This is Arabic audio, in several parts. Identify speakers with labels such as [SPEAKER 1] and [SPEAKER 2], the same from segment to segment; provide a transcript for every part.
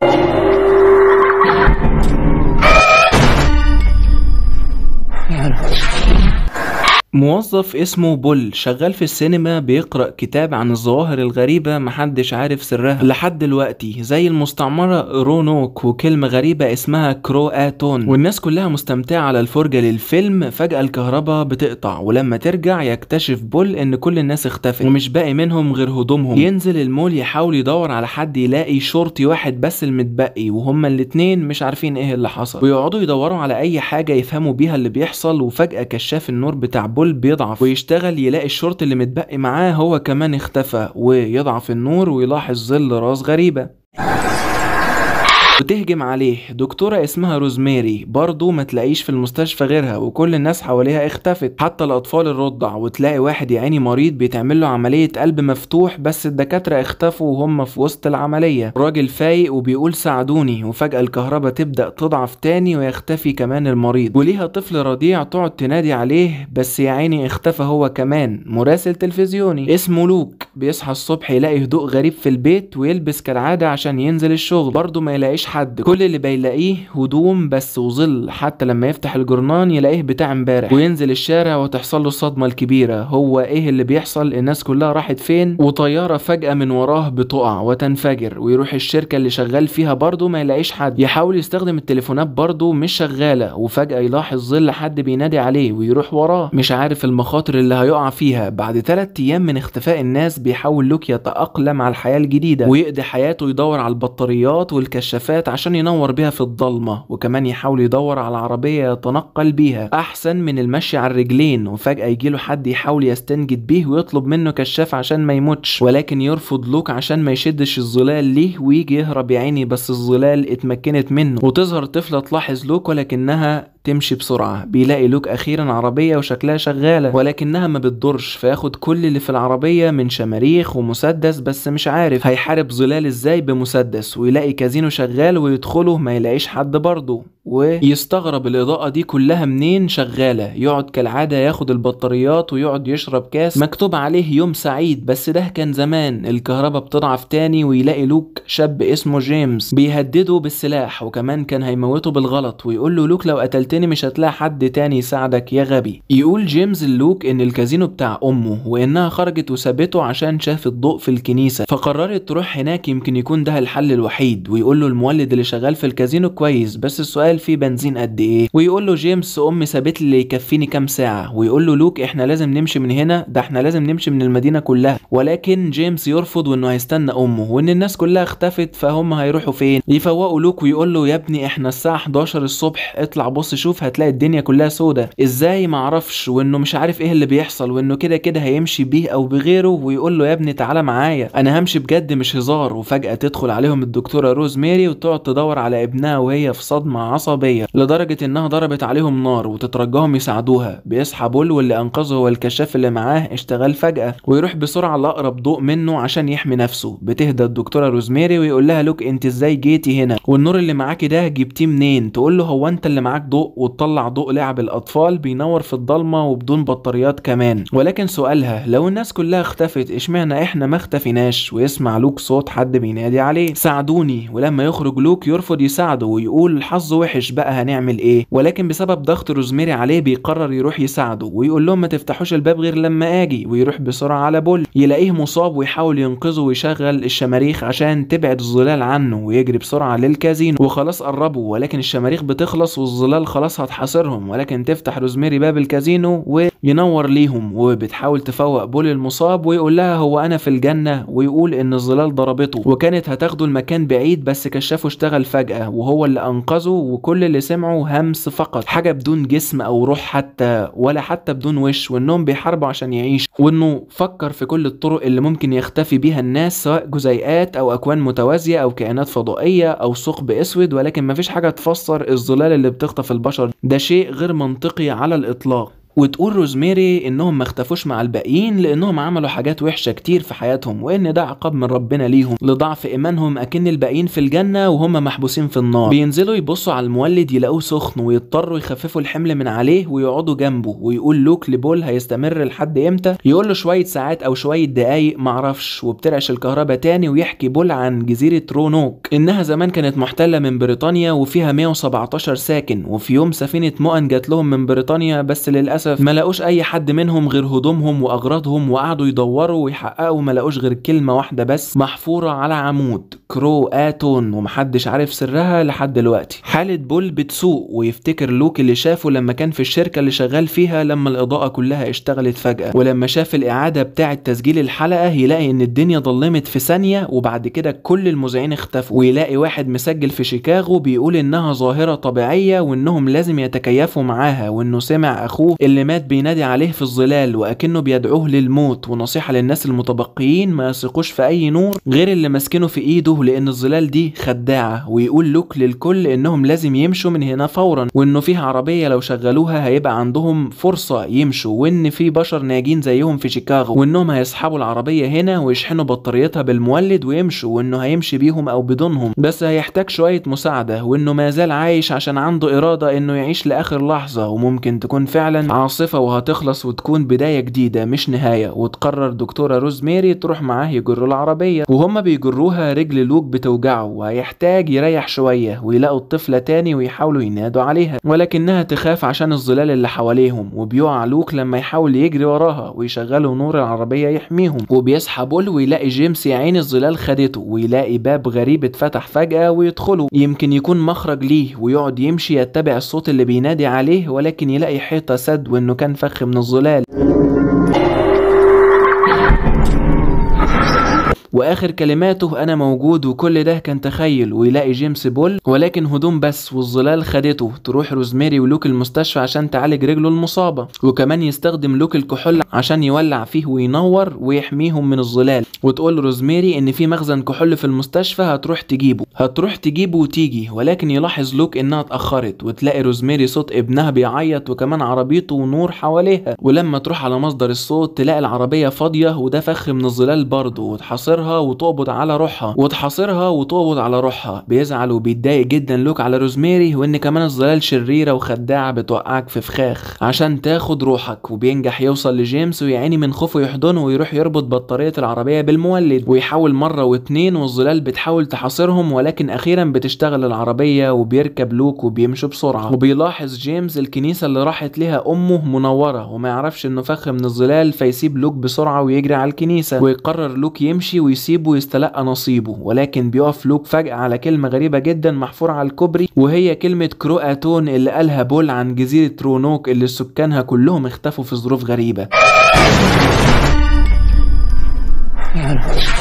[SPEAKER 1] Thank you موظف اسمه بول شغال في السينما بيقرأ كتاب عن الظواهر الغريبة محدش عارف سرها لحد دلوقتي زي المستعمرة رونوك وكلمة غريبة اسمها كرو آتون والناس كلها مستمتعة على الفرجة للفيلم فجأة الكهرباء بتقطع ولما ترجع يكتشف بول ان كل الناس اختفت ومش باقي منهم غير هدومهم ينزل المول يحاول يدور على حد يلاقي شرطي واحد بس المتبقي وهما الاتنين مش عارفين ايه اللي حصل ويقعدوا يدوروا على اي حاجة يفهموا بيها اللي بيحصل وفجأة كشاف النور بتاع بول الكل بيضعف ويشتغل يلاقي الشرط اللي متبقي معاه هو كمان اختفى ويضعف النور ويلاحظ ظل راس غريبة وتهجم عليه دكتورة اسمها روزماري برضه ما تلاقيش في المستشفى غيرها وكل الناس حواليها اختفت حتى الأطفال الرضع وتلاقي واحد يعني مريض بيتعمل له عملية قلب مفتوح بس الدكاترة اختفوا وهم في وسط العملية الراجل فايق وبيقول ساعدوني وفجأة الكهرباء تبدأ تضعف تاني ويختفي كمان المريض وليها طفل رضيع تقعد تنادي عليه بس يا عيني اختفى هو كمان مراسل تلفزيوني اسمه لوك بيصحى الصبح يلاقي هدوء غريب في البيت ويلبس كالعادة عشان ينزل الشغل برضه ما يلاقيش حد كل اللي بيلاقيه هدوم بس وظل حتى لما يفتح الجرنان يلاقيه بتاع امبارح وينزل الشارع وتحصل له الصدمة الكبيرة هو ايه اللي بيحصل الناس كلها راحت فين وطيارة فجأة من وراه بتقع وتنفجر ويروح الشركة اللي شغال فيها برضه ما يلاقيش حد يحاول يستخدم التليفونات برضه مش شغالة وفجأة يلاحظ ظل حد بينادي عليه ويروح وراه مش عارف المخاطر اللي هيقع فيها بعد 3 ايام من اختفاء الناس بيحاول لوك يتأقلم على الحياة الجديدة ويقضي حياته يدور على البطاريات والكشافات الفتاة عشان ينور بيها في الضلمة وكمان يحاول يدور على عربية يتنقل بيها أحسن من المشي على الرجلين وفجأة يجيله حد يحاول يستنجد بيه ويطلب منه كشاف عشان ما يموتش ولكن يرفض لوك عشان ما يشدش الظلال ليه ويجي يهرب يا عيني بس الظلال اتمكنت منه وتظهر طفلة تلاحظ لوك ولكنها تمشي بسرعة بيلاقي لوك أخيرا عربية وشكلها شغالة ولكنها ما بتضرش فياخد كل اللي في العربية من شماريخ ومسدس بس مش عارف هيحارب ظلال ازاي بمسدس ويلاقي كازينو شغال ويدخله ما يلاقيش حد برضه ويستغرب الإضاءة دي كلها منين شغالة يقعد كالعادة ياخد البطاريات ويقعد يشرب كاس مكتوب عليه يوم سعيد بس ده كان زمان الكهرباء بتضعف تاني ويلاقي لوك شاب اسمه جيمس بيهدده بالسلاح وكمان كان هيموته بالغلط ويقول له لوك لو قتلت تاني مش هتلاقي حد تاني يساعدك يا غبي يقول جيمس لوك ان الكازينو بتاع امه وانها خرجت وسابته عشان شافت ضوء في الكنيسه فقررت تروح هناك يمكن يكون ده الحل الوحيد ويقول له المولد اللي شغال في الكازينو كويس بس السؤال فيه بنزين قد ايه ويقول له جيمس امي سابت لي يكفيني كام ساعه ويقول له لوك احنا لازم نمشي من هنا ده احنا لازم نمشي من المدينه كلها ولكن جيمس يرفض وانه هيستنى امه وان الناس كلها اختفت فهم هيروحوا فين يفوقوا لوك ويقول له يا ابني احنا الساعه 11 الصبح اطلع بص تشوف هتلاقي الدنيا كلها سودة ازاي معرفش وانه مش عارف ايه اللي بيحصل وانه كده كده هيمشي بيه او بغيره ويقول له يا ابني تعالى معايا انا همشي بجد مش هزار وفجأة تدخل عليهم الدكتورة روز ميري وتقعد تدور على ابنها وهي في صدمة عصبية لدرجة انها ضربت عليهم نار وتترجاهم يساعدوها بيصحى بول واللي انقذه هو الكشاف اللي معاه اشتغل فجأة ويروح بسرعة لأقرب ضوء منه عشان يحمي نفسه بتهدى الدكتورة روزميري ويقول لها لوك انت ازاي جيتي هنا والنور اللي معاكي ده جبتيه منين تقول له هو انت اللي معاك ضوء وتطلع ضوء لعب الاطفال بينور في الضلمه وبدون بطاريات كمان ولكن سؤالها لو الناس كلها اختفت اشمعنى احنا ما اختفيناش ويسمع لوك صوت حد بينادي عليه ساعدوني ولما يخرج لوك يرفض يساعده ويقول الحظ وحش بقى هنعمل ايه ولكن بسبب ضغط روزميري عليه بيقرر يروح يساعده ويقول لهم ما تفتحوش الباب غير لما اجي ويروح بسرعه على بول يلاقيه مصاب ويحاول ينقذه ويشغل الشماريخ عشان تبعد الظلال عنه ويجري بسرعه للكازينو وخلاص قربوا ولكن الشماريخ بتخلص والظلال خلاص خلاص هتحاصرهم ولكن تفتح روزميري باب الكازينو وينور ليهم وبتحاول تفوق بول المصاب ويقول لها هو انا في الجنه ويقول ان الظلال ضربته وكانت هتاخده المكان بعيد بس كشافه اشتغل فجاه وهو اللي انقذه وكل اللي سمعه همس فقط حاجه بدون جسم او روح حتى ولا حتى بدون وش وانهم بيحاربوا عشان يعيش وانه فكر في كل الطرق اللي ممكن يختفي بيها الناس سواء جزيئات او اكوان متوازيه او كائنات فضائيه او ثقب اسود ولكن مفيش حاجه تفسر الظلال اللي بتخطف البشر البشر ده شيء غير منطقي على الإطلاق وتقول روزميري انهم ما اختفوش مع الباقيين لانهم عملوا حاجات وحشه كتير في حياتهم وان ده عقاب من ربنا ليهم لضعف ايمانهم اكن الباقيين في الجنه وهم محبوسين في النار بينزلوا يبصوا على المولد يلاقوه سخن ويضطروا يخففوا الحمل من عليه ويقعدوا جنبه ويقول لوك لبول هيستمر لحد امتى يقول له شويه ساعات او شويه دقايق معرفش وبترعش الكهرباء تاني ويحكي بول عن جزيره رونوك انها زمان كانت محتله من بريطانيا وفيها 117 ساكن وفي يوم سفينه مؤن جات لهم من بريطانيا بس للاسف للاسف ما لقوش اي حد منهم غير هدومهم واغراضهم وقعدوا يدوروا ويحققوا ما لقوش غير كلمه واحده بس محفوره على عمود كرو اتون ومحدش عارف سرها لحد دلوقتي حاله بول بتسوق ويفتكر لوك اللي شافه لما كان في الشركه اللي شغال فيها لما الاضاءه كلها اشتغلت فجاه ولما شاف الاعاده بتاعه تسجيل الحلقه يلاقي ان الدنيا ضلمت في ثانيه وبعد كده كل المذيعين اختفوا ويلاقي واحد مسجل في شيكاغو بيقول انها ظاهره طبيعيه وانهم لازم يتكيفوا معاها وانه سمع اخوه اللي مات بينادي عليه في الظلال وأكنه بيدعوه للموت ونصيحة للناس المتبقيين ما يثقوش في أي نور غير اللي ماسكينه في إيده لأن الظلال دي خداعة ويقول لوك للكل إنهم لازم يمشوا من هنا فورا وإنه فيه عربية لو شغلوها هيبقى عندهم فرصة يمشوا وإن في بشر ناجين زيهم في شيكاغو وإنهم هيسحبوا العربية هنا ويشحنوا بطاريتها بالمولد ويمشوا وإنه هيمشي بيهم أو بدونهم بس هيحتاج شوية مساعدة وإنه ما زال عايش عشان عنده إرادة إنه يعيش لآخر لحظة وممكن تكون فعلا عاصفة وهتخلص وتكون بداية جديدة مش نهاية وتقرر دكتورة روز ميري تروح معاه يجروا العربية وهما بيجروها رجل لوك بتوجعه وهيحتاج يريح شوية ويلاقوا الطفلة تاني ويحاولوا ينادوا عليها ولكنها تخاف عشان الظلال اللي حواليهم وبيقع لوك لما يحاول يجري وراها ويشغلوا نور العربية يحميهم وبيصحى بول ويلاقي جيمس يا عين الظلال خدته ويلاقي باب غريب اتفتح فجأة ويدخله يمكن يكون مخرج ليه ويقعد يمشي يتبع الصوت اللي بينادي عليه ولكن يلاقي حيطة سد وانه كان فخ من الظلال واخر كلماته انا موجود وكل ده كان تخيل ويلاقي جيمس بول ولكن هدوم بس والظلال خدته تروح روزميري ولوك المستشفى عشان تعالج رجله المصابه وكمان يستخدم لوك الكحول عشان يولع فيه وينور ويحميهم من الظلال وتقول روزميري ان في مخزن كحول في المستشفى هتروح تجيبه هتروح تجيبه وتيجي ولكن يلاحظ لوك انها اتاخرت وتلاقي روزميري صوت ابنها بيعيط وكمان عربيته ونور حواليها ولما تروح على مصدر الصوت تلاقي العربيه فاضيه وده فخ من الظلال برضه وتحاصرها وتقبض على روحها وتحاصرها وتقبض على روحها بيزعل وبيتضايق جدا لوك على روزماري وان كمان الظلال شريره وخداعه بتوقعك في فخاخ عشان تاخد روحك وبينجح يوصل لجيمس ويعاني من خوفه يحضنه ويروح يربط بطاريه العربيه بالمولد ويحاول مره واتنين والظلال بتحاول تحاصرهم ولكن اخيرا بتشتغل العربيه وبيركب لوك وبيمشوا بسرعه وبيلاحظ جيمس الكنيسه اللي راحت لها امه منوره وما يعرفش انه فخ من الظلال فيسيب لوك بسرعه ويجري على الكنيسه ويقرر لوك يمشي ويس يسيبه يستلقى نصيبه ولكن بيقف لوك فجأة على كلمة غريبة جدا محفورة على الكوبري وهي كلمة كرواتون اللي قالها بول عن جزيرة رونوك اللي سكانها كلهم اختفوا في ظروف غريبة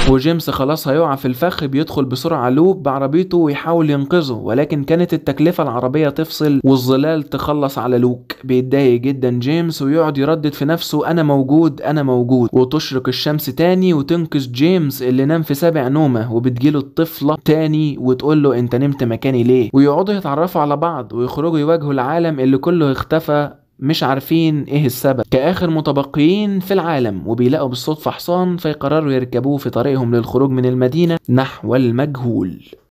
[SPEAKER 1] وجيمس خلاص هيقع في الفخ بيدخل بسرعة لوب بعربيته ويحاول ينقذه ولكن كانت التكلفة العربية تفصل والظلال تخلص على لوك بيتضايق جدا جيمس ويقعد يردد في نفسه انا موجود انا موجود وتشرق الشمس تاني وتنقذ جيمس اللي نام في سابع نومة وبتجيله الطفلة تاني وتقول له انت نمت مكاني ليه ويقعدوا يتعرفوا على بعض ويخرجوا يواجهوا العالم اللي كله اختفى مش عارفين ايه السبب كاخر متبقيين في العالم وبيلاقوا بالصدفة حصان فيقرروا يركبوه في طريقهم للخروج من المدينة نحو المجهول